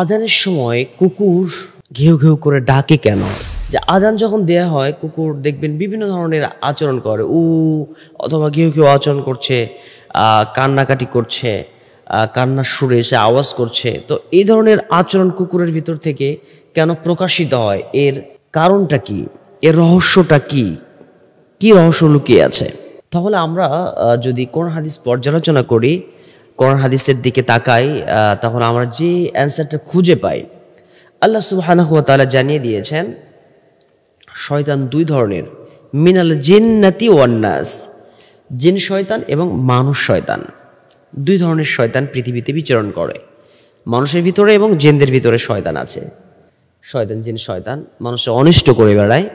আজানের সময় কুকুর ঘেউ ঘেউ করে ডাকে কেন যে আজান যখন দেয়া হয় কুকুর দেখবেন বিভিন্ন ধরনের আচরণ করে উ অথবা ঘেউ ঘেউ আচরণ করছে কান্নাকাটি করছে কান্নার সুরে এসে আওয়াজ করছে তো এই ধরনের আচরণ কুকুরের ভিতর থেকে কেন প্রকাশিত হয় এর কারণটা কি এর রহস্যটা কি কি রহস্য লুকিয়ে আছে তাহলে আমরা যদি কোন হাদিস পর্যালোচনা করি কোরআন হাদিসের দিকে তাকাই তখন আমরা যে অ্যান্সারটা খুঁজে পাই আল্লাহ সুবাহানা তালা জানিয়ে দিয়েছেন শয়তান দুই ধরনের মিনাল জিন্নাতি ওয়ান্নাস জিন শয়তান এবং মানুষ শয়তান দুই ধরনের শয়তান পৃথিবীতে বিচরণ করে মানুষের ভিতরে এবং জেনদের ভিতরে শয়তান আছে শয়তান জিন শয়তান মানুষে অনিষ্ট করে বেড়ায়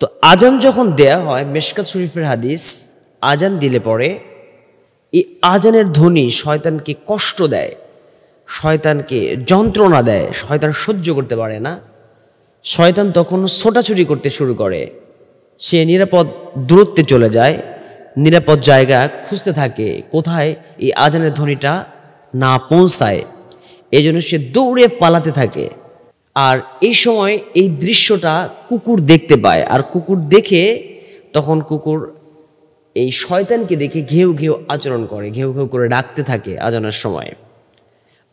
তো আজান যখন দেয়া হয় মেশকাত শরীফের হাদিস আজান দিলে পরে এই আজানের ধ্বনি শয়তানকে কষ্ট দেয় শয়তানকে যন্ত্রণা দেয় শয়তান সহ্য করতে পারে না শয়তান তখন ছোটাছুটি করতে শুরু করে সে নিরাপদ দূরত্বে চলে যায় নিরাপদ জায়গা খুঁজতে থাকে কোথায় এই আজানের ধ্বনিটা না পৌঁছায় এই জন্য সে দৌড়ে পালাতে থাকে আর এই সময় এই দৃশ্যটা কুকুর দেখতে পায় আর কুকুর দেখে তখন কুকুর এই শয়তানকে দেখে ঘেউ ঘেউ আচরণ করে ঘেউ ঘেউ করে ডাকতে থাকে আজানের সময়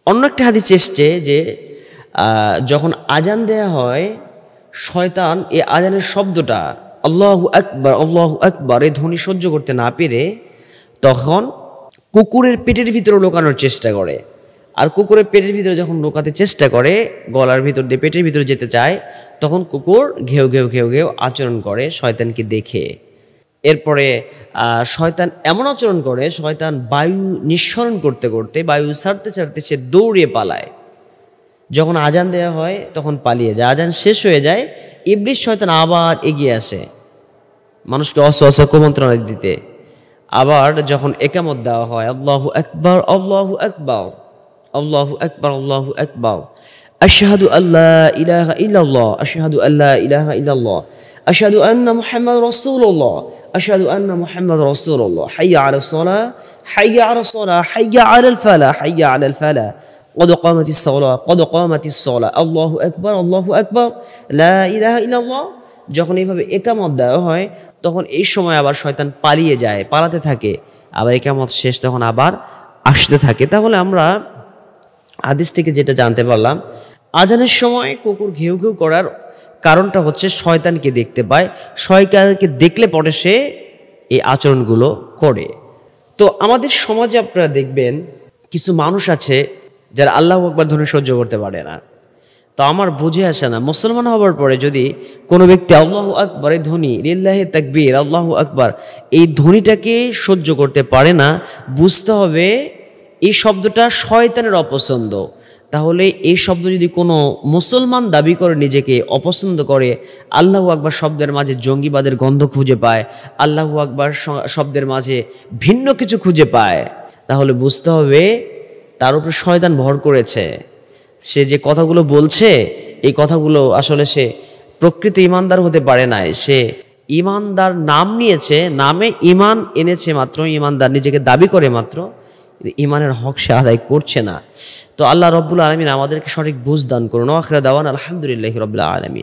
অন্য একটা হাতে চেষ্টে যে যখন আজান দেয়া হয় শয়তান এ আজানের শব্দটা আল্লাহ একবার আল্লাহ একবার এ ধ্বনি সহ্য করতে না পেরে তখন কুকুরের পেটের ভিতরে লোকানোর চেষ্টা করে আর কুকুরের পেটের ভিতরে যখন লোকাতে চেষ্টা করে গলার ভিতর দিয়ে পেটের ভিতরে যেতে চায় তখন কুকুর ঘেউ ঘেউ ঘেউ ঘেউ আচরণ করে শয়তানকে দেখে এরপরে শয়তান এমন আচরণ করে শয়তান বায়ু নিঃসরণ করতে করতে বায়ু ছাড়তে ছাড়তে সে দৌড়িয়ে পালায় যখন আজান দেওয়া হয় তখন পালিয়ে যায় আজান শেষ হয়ে যায় ইবলিশ শয়তান আবার এগিয়ে আসে মানুষকে অস্ত্র অস্ত্র কুমন্ত্রণা দিতে আবার যখন একামত দেওয়া হয় আল্লাহ একবার আল্লাহ একবার আল্লাহ একবার আল্লাহ একবার আশাহাদু আল্লাহ ইলাহা ইল্লাল্লাহ আশাহাদু আল্লাহ ইলাহা ইল্লাল্লাহ আশাহাদু আন্না মুহাম্মাদ রাসূলুল্লাহ أشهد أن محمد رسول الله حي على الصلاة حي على الصلاة حي على الفلاح حي على الفلاح قد قامت الصلاة قد قامت الصلاة الله أكبر الله أكبر لا إله إلا الله যখন এইভাবে একামত দেওয়া হয় তখন এই সময় আবার শয়তান পালিয়ে যায় পালাতে থাকে আবার একামত শেষ তখন আবার আসতে থাকে তাহলে আমরা হাদিস থেকে যেটা জানতে পারলাম আজানের সময় কুকুর ঘেউ ঘেউ করার কারণটা হচ্ছে শয়তানকে দেখতে পায় শয়তানকে দেখলে পরে সে এই আচরণগুলো করে তো আমাদের সমাজে আপনারা দেখবেন কিছু মানুষ আছে যারা আল্লাহ আকবার ধরে সহ্য করতে পারে না তো আমার বুঝে আসে না মুসলমান হবার পরে যদি কোনো ব্যক্তি আল্লাহ আকবর এই ধ্বনি রিল্লাহে তাকবীর আল্লাহ আকবর এই ধ্বনিটাকে সহ্য করতে পারে না বুঝতে হবে এই শব্দটা শয়তানের অপছন্দ তাহলে এই শব্দ যদি কোনো মুসলমান দাবি করে নিজেকে অপছন্দ করে আল্লাহ আকবার শব্দের মাঝে জঙ্গিবাদের গন্ধ খুঁজে পায় আল্লাহ আকবার শব্দের মাঝে ভিন্ন কিছু খুঁজে পায় তাহলে বুঝতে হবে তার উপরে শয়তান ভর করেছে সে যে কথাগুলো বলছে এই কথাগুলো আসলে সে প্রকৃত ইমানদার হতে পারে নাই সে ইমানদার নাম নিয়েছে নামে ইমান এনেছে মাত্র ইমানদার নিজেকে দাবি করে মাত্র ইমানের হক সে আদায় করছে না তো আল্লাহ রব্বুল আলমিন আমাদেরকে সঠিক বুঝ দান করুন আখরা দাওয়ান আলহামদুলিল্লাহ রবুল্লা আলমিন